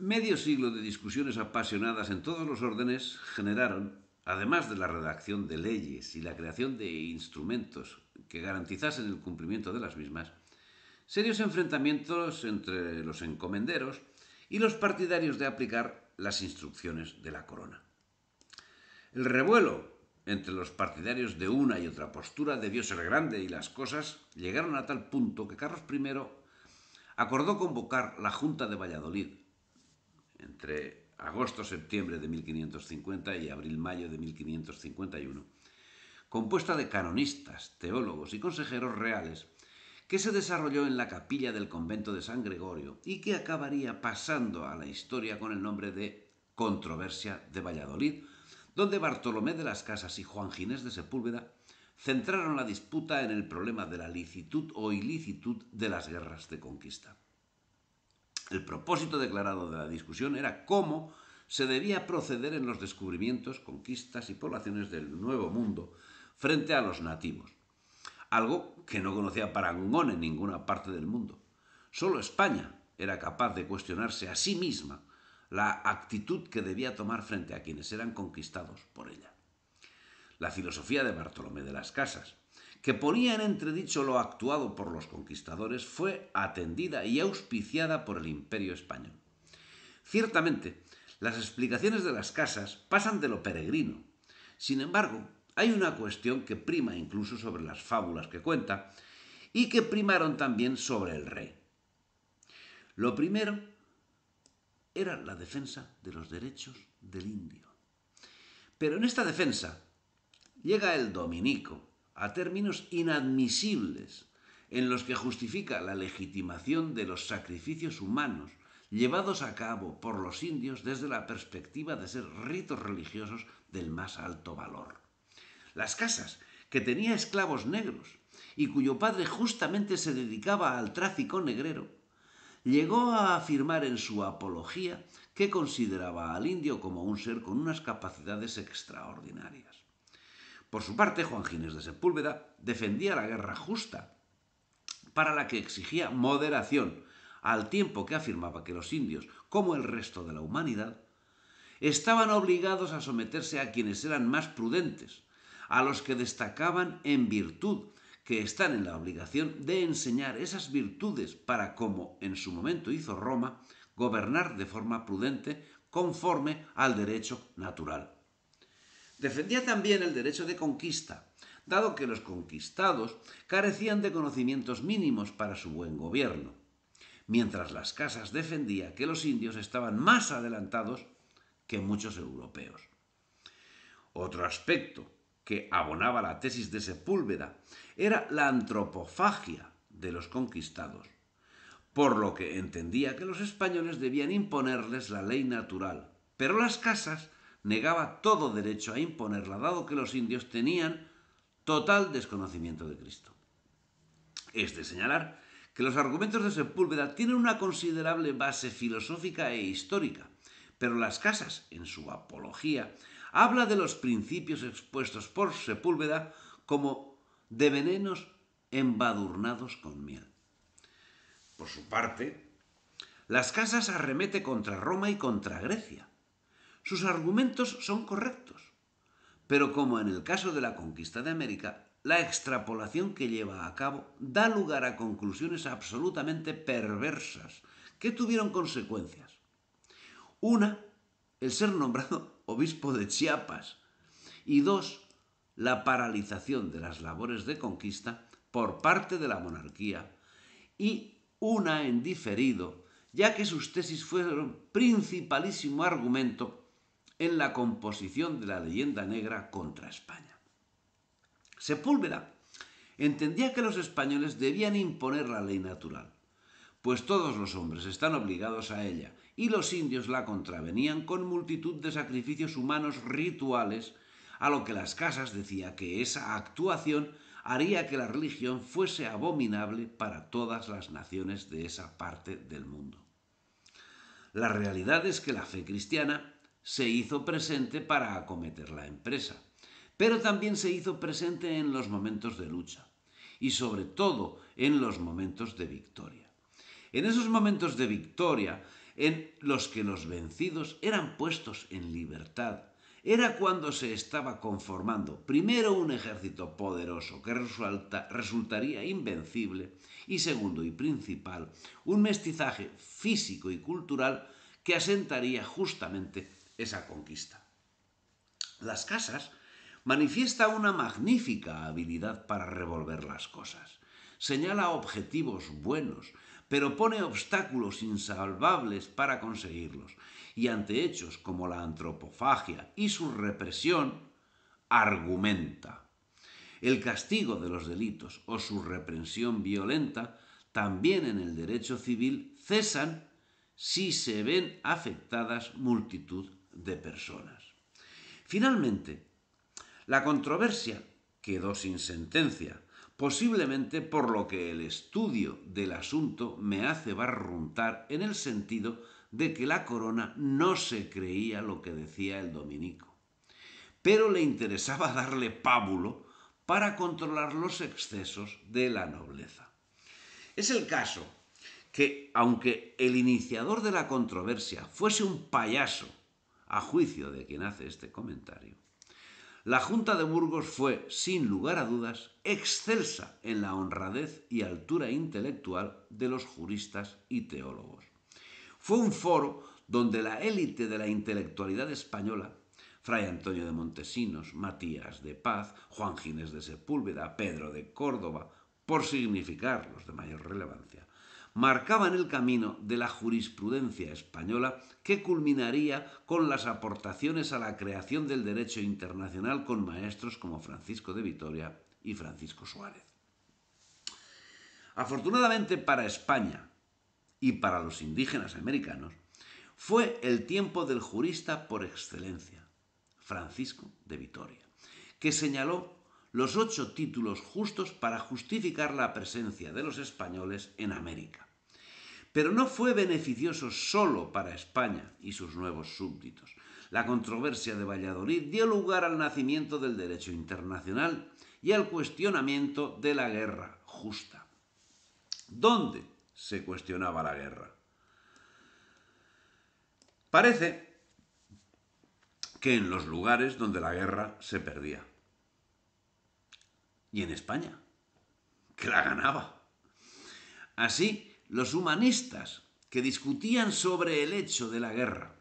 Medio siglo de discusiones apasionadas en todos los órdenes generaron, además de la redacción de leyes y la creación de instrumentos que garantizasen el cumplimiento de las mismas, serios enfrentamientos entre los encomenderos y los partidarios de aplicar las instrucciones de la corona. El revuelo entre los partidarios de una y otra postura debió ser grande y las cosas llegaron a tal punto que Carlos I acordó convocar la Junta de Valladolid entre agosto-septiembre de 1550 y abril-mayo de 1551, compuesta de canonistas, teólogos y consejeros reales, que se desarrolló en la capilla del convento de San Gregorio y que acabaría pasando a la historia con el nombre de Controversia de Valladolid, donde Bartolomé de las Casas y Juan Ginés de Sepúlveda centraron la disputa en el problema de la licitud o ilicitud de las guerras de conquista. El propósito declarado de la discusión era cómo se debía proceder en los descubrimientos, conquistas y poblaciones del Nuevo Mundo frente a los nativos, algo que no conocía Parangón en ninguna parte del mundo. Solo España era capaz de cuestionarse a sí misma la actitud que debía tomar frente a quienes eran conquistados por ella. La filosofía de Bartolomé de las Casas, que ponía en entredicho lo actuado por los conquistadores, fue atendida y auspiciada por el imperio español. Ciertamente, las explicaciones de las casas pasan de lo peregrino. Sin embargo, hay una cuestión que prima incluso sobre las fábulas que cuenta y que primaron también sobre el rey. Lo primero era la defensa de los derechos del indio. Pero en esta defensa llega el dominico a términos inadmisibles en los que justifica la legitimación de los sacrificios humanos llevados a cabo por los indios desde la perspectiva de ser ritos religiosos del más alto valor. Las casas, que tenía esclavos negros y cuyo padre justamente se dedicaba al tráfico negrero, llegó a afirmar en su apología que consideraba al indio como un ser con unas capacidades extraordinarias. Por su parte, Juan Ginés de Sepúlveda defendía la guerra justa, para la que exigía moderación, al tiempo que afirmaba que los indios, como el resto de la humanidad, estaban obligados a someterse a quienes eran más prudentes, a los que destacaban en virtud, que están en la obligación de enseñar esas virtudes para, como en su momento hizo Roma, gobernar de forma prudente conforme al derecho natural. Defendía también el derecho de conquista, dado que los conquistados carecían de conocimientos mínimos para su buen gobierno, mientras las casas defendía que los indios estaban más adelantados que muchos europeos. Otro aspecto que abonaba la tesis de Sepúlveda era la antropofagia de los conquistados, por lo que entendía que los españoles debían imponerles la ley natural, pero las casas negaba todo derecho a imponerla, dado que los indios tenían total desconocimiento de Cristo. Es de señalar que los argumentos de Sepúlveda tienen una considerable base filosófica e histórica, pero Las Casas, en su apología, habla de los principios expuestos por Sepúlveda como de venenos embadurnados con miel. Por su parte, Las Casas arremete contra Roma y contra Grecia, sus argumentos son correctos. Pero como en el caso de la conquista de América, la extrapolación que lleva a cabo da lugar a conclusiones absolutamente perversas que tuvieron consecuencias. Una, el ser nombrado obispo de Chiapas. Y dos, la paralización de las labores de conquista por parte de la monarquía. Y una en diferido, ya que sus tesis fueron principalísimo argumento en la composición de la leyenda negra contra España. Sepúlveda entendía que los españoles debían imponer la ley natural, pues todos los hombres están obligados a ella y los indios la contravenían con multitud de sacrificios humanos rituales, a lo que las casas decía que esa actuación haría que la religión fuese abominable para todas las naciones de esa parte del mundo. La realidad es que la fe cristiana se hizo presente para acometer la empresa, pero también se hizo presente en los momentos de lucha y sobre todo en los momentos de victoria. En esos momentos de victoria, en los que los vencidos eran puestos en libertad, era cuando se estaba conformando primero un ejército poderoso que resultaría invencible y segundo y principal, un mestizaje físico y cultural que asentaría justamente esa conquista. Las casas manifiesta una magnífica habilidad para revolver las cosas. Señala objetivos buenos, pero pone obstáculos insalvables para conseguirlos. Y ante hechos como la antropofagia y su represión, argumenta. El castigo de los delitos o su reprensión violenta también en el derecho civil cesan si se ven afectadas multitud de personas. Finalmente, la controversia quedó sin sentencia, posiblemente por lo que el estudio del asunto me hace barruntar en el sentido de que la corona no se creía lo que decía el dominico, pero le interesaba darle pábulo para controlar los excesos de la nobleza. Es el caso que, aunque el iniciador de la controversia fuese un payaso a juicio de quien hace este comentario, la Junta de Burgos fue, sin lugar a dudas, excelsa en la honradez y altura intelectual de los juristas y teólogos. Fue un foro donde la élite de la intelectualidad española, Fray Antonio de Montesinos, Matías de Paz, Juan Ginés de Sepúlveda, Pedro de Córdoba, por significar los de mayor relevancia, marcaban el camino de la jurisprudencia española que culminaría con las aportaciones a la creación del derecho internacional con maestros como Francisco de Vitoria y Francisco Suárez. Afortunadamente para España y para los indígenas americanos, fue el tiempo del jurista por excelencia, Francisco de Vitoria, que señaló los ocho títulos justos para justificar la presencia de los españoles en América. Pero no fue beneficioso solo para España y sus nuevos súbditos. La controversia de Valladolid dio lugar al nacimiento del derecho internacional y al cuestionamiento de la guerra justa. ¿Dónde se cuestionaba la guerra? Parece que en los lugares donde la guerra se perdía y en España, que la ganaba. Así, los humanistas que discutían sobre el hecho de la guerra,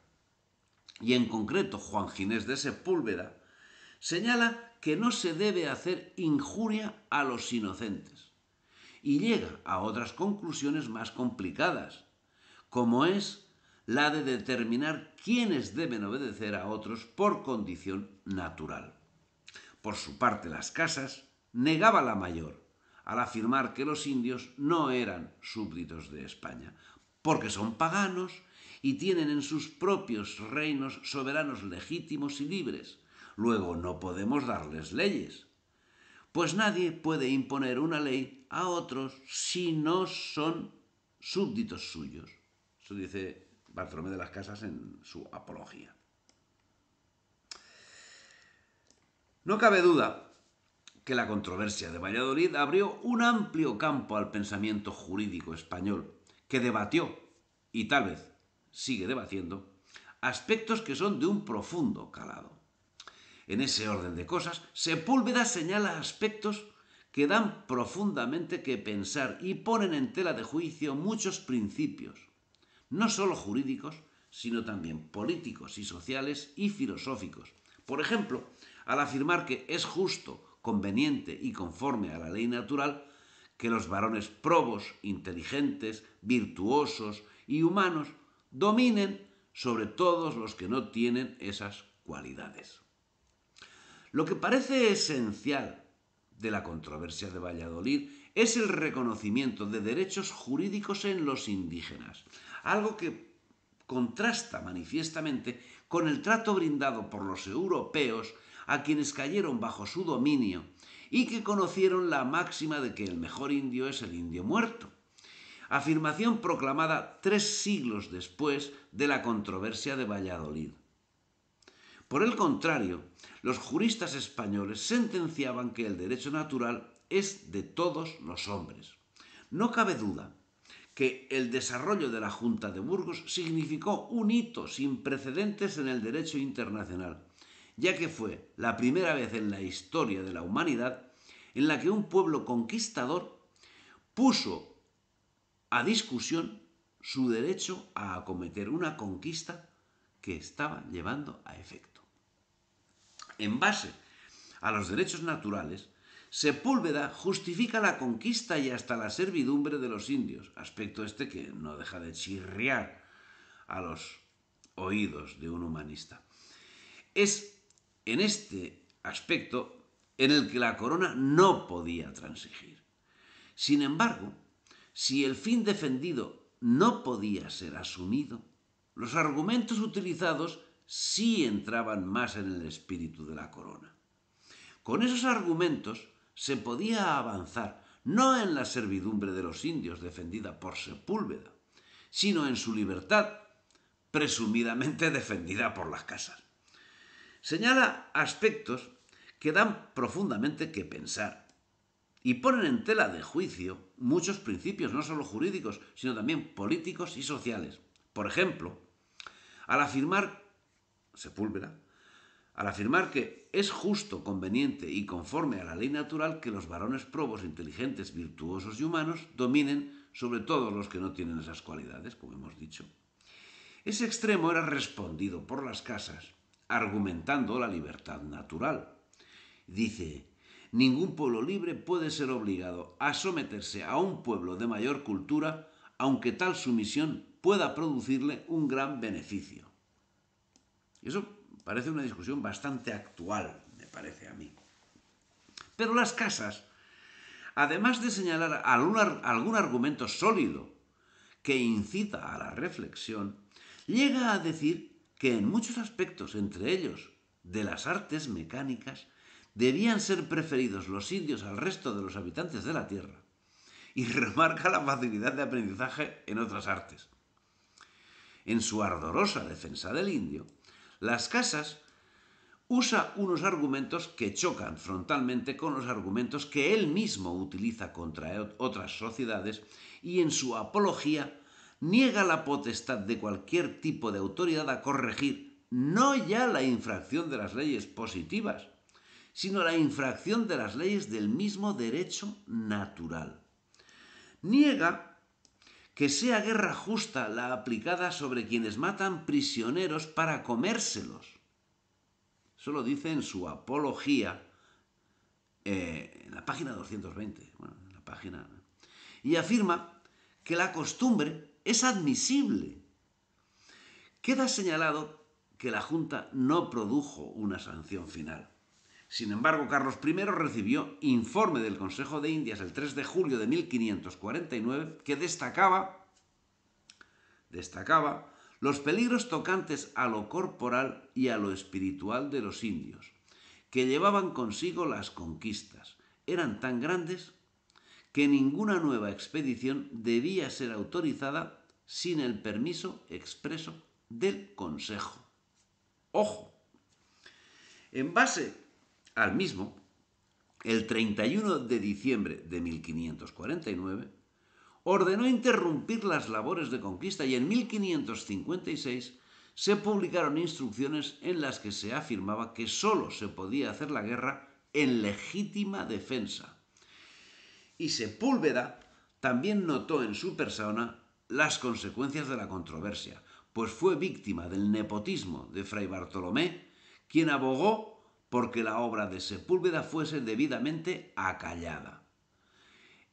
y en concreto Juan Ginés de Sepúlveda, señala que no se debe hacer injuria a los inocentes, y llega a otras conclusiones más complicadas, como es la de determinar quiénes deben obedecer a otros por condición natural. Por su parte, las casas negaba la mayor al afirmar que los indios no eran súbditos de España, porque son paganos y tienen en sus propios reinos soberanos legítimos y libres. Luego no podemos darles leyes, pues nadie puede imponer una ley a otros si no son súbditos suyos. Eso dice Bartolomé de las Casas en su apología. No cabe duda que la controversia de Valladolid abrió un amplio campo al pensamiento jurídico español, que debatió, y tal vez sigue debatiendo, aspectos que son de un profundo calado. En ese orden de cosas, Sepúlveda señala aspectos que dan profundamente que pensar y ponen en tela de juicio muchos principios, no solo jurídicos, sino también políticos y sociales y filosóficos. Por ejemplo, al afirmar que es justo conveniente y conforme a la ley natural, que los varones probos, inteligentes, virtuosos y humanos dominen sobre todos los que no tienen esas cualidades. Lo que parece esencial de la controversia de Valladolid es el reconocimiento de derechos jurídicos en los indígenas, algo que contrasta manifiestamente con el trato brindado por los europeos a quienes cayeron bajo su dominio y que conocieron la máxima de que el mejor indio es el indio muerto. Afirmación proclamada tres siglos después de la controversia de Valladolid. Por el contrario, los juristas españoles sentenciaban que el derecho natural es de todos los hombres. No cabe duda que el desarrollo de la Junta de Burgos significó un hito sin precedentes en el derecho internacional ya que fue la primera vez en la historia de la humanidad en la que un pueblo conquistador puso a discusión su derecho a acometer una conquista que estaba llevando a efecto. En base a los derechos naturales, Sepúlveda justifica la conquista y hasta la servidumbre de los indios, aspecto este que no deja de chirriar a los oídos de un humanista. Es en este aspecto en el que la corona no podía transigir. Sin embargo, si el fin defendido no podía ser asumido, los argumentos utilizados sí entraban más en el espíritu de la corona. Con esos argumentos se podía avanzar no en la servidumbre de los indios defendida por Sepúlveda, sino en su libertad, presumidamente defendida por las casas señala aspectos que dan profundamente que pensar y ponen en tela de juicio muchos principios, no solo jurídicos, sino también políticos y sociales. Por ejemplo, al afirmar, Sepúlveda, al afirmar que es justo, conveniente y conforme a la ley natural que los varones probos, inteligentes, virtuosos y humanos dominen sobre todos los que no tienen esas cualidades, como hemos dicho. Ese extremo era respondido por las casas argumentando la libertad natural. Dice, ningún pueblo libre puede ser obligado a someterse a un pueblo de mayor cultura, aunque tal sumisión pueda producirle un gran beneficio. Eso parece una discusión bastante actual, me parece a mí. Pero las casas, además de señalar algún, argumento sólido que incita a la reflexión, llega a decir que en muchos aspectos, entre ellos de las artes mecánicas, debían ser preferidos los indios al resto de los habitantes de la Tierra, y remarca la facilidad de aprendizaje en otras artes. En su ardorosa defensa del indio, las casas usa unos argumentos que chocan frontalmente con los argumentos que él mismo utiliza contra otras sociedades y en su apología niega la potestad de cualquier tipo de autoridad a corregir no ya la infracción de las leyes positivas, sino la infracción de las leyes del mismo derecho natural. Niega que sea guerra justa la aplicada sobre quienes matan prisioneros para comérselos. Eso lo dice en su apología, eh, en la página 220, la página, y afirma que la costumbre es admisible. Queda señalado que la Junta no produjo una sanción final. Sin embargo, Carlos I recibió informe del Consejo de Indias el 3 de julio de 1549 que destacaba, destacaba los peligros tocantes a lo corporal y a lo espiritual de los indios, que llevaban consigo las conquistas. Eran tan grandes que ninguna nueva expedición debía ser autorizada sin el permiso expreso del Consejo. Ojo, en base al mismo, el 31 de diciembre de 1549, ordenó interrumpir las labores de conquista y en 1556 se publicaron instrucciones en las que se afirmaba que sólo se podía hacer la guerra en legítima defensa. Y Sepúlveda también notó en su persona las consecuencias de la controversia, pues fue víctima del nepotismo de Fray Bartolomé, quien abogó porque la obra de Sepúlveda fuese debidamente acallada.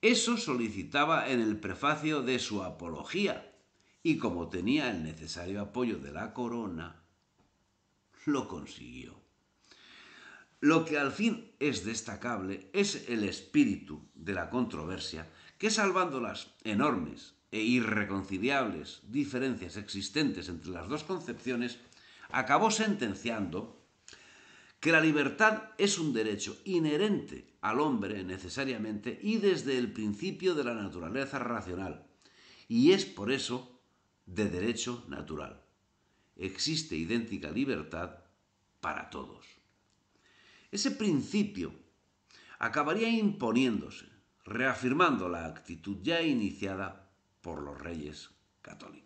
Eso solicitaba en el prefacio de su apología, y como tenía el necesario apoyo de la corona, lo consiguió. Lo que al fin es destacable es el espíritu de la controversia que salvando las enormes e irreconciliables diferencias existentes entre las dos concepciones, acabó sentenciando que la libertad es un derecho inherente al hombre necesariamente y desde el principio de la naturaleza racional, y es por eso de derecho natural. Existe idéntica libertad para todos. Ese principio acabaría imponiéndose, reafirmando la actitud ya iniciada por los reyes católicos.